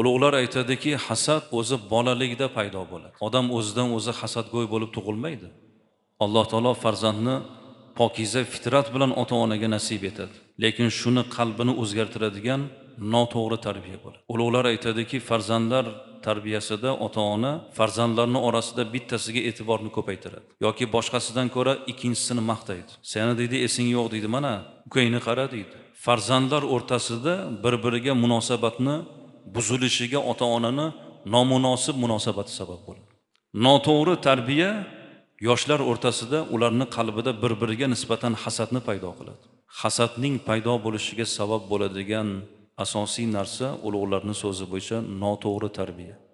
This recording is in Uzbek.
ulug'lar aytadiki hasad o'zi bolalikda paydo bo'ladi odam o'zidan o'zi hasadgo'y bo'lib tug'ilmaydi alloh taolo farzandni pokiza fitrat bilan ota onaga nasib etadi lekin shuni qalbini o'zgartiradigan noto'g'ri tarbiya bo'ladi ulug'lar aytadiki farzandlar tarbiyasida ota ona farzandlarni orasida bittasiga e'tiborni ko'paytiradi yoki boshqasidan ko'ra ikkinchisini maqtaydi seni deydi esing yo'q deydi mana ukangni qara deydi farzandlar o'rtasida bir biriga munosabatni buzilishiga ota onani nomunosib munosabati sabab bo'ladi noto'g'ri tarbiya yoshlar o'rtasida ularni qalbida bir biriga nisbatan hasadni paydo qiladi hasadning paydo bo'lishiga sabab bo'ladigan asosiy narsa ulug'larni so'zi bo'yicha noto'g'ri tarbiya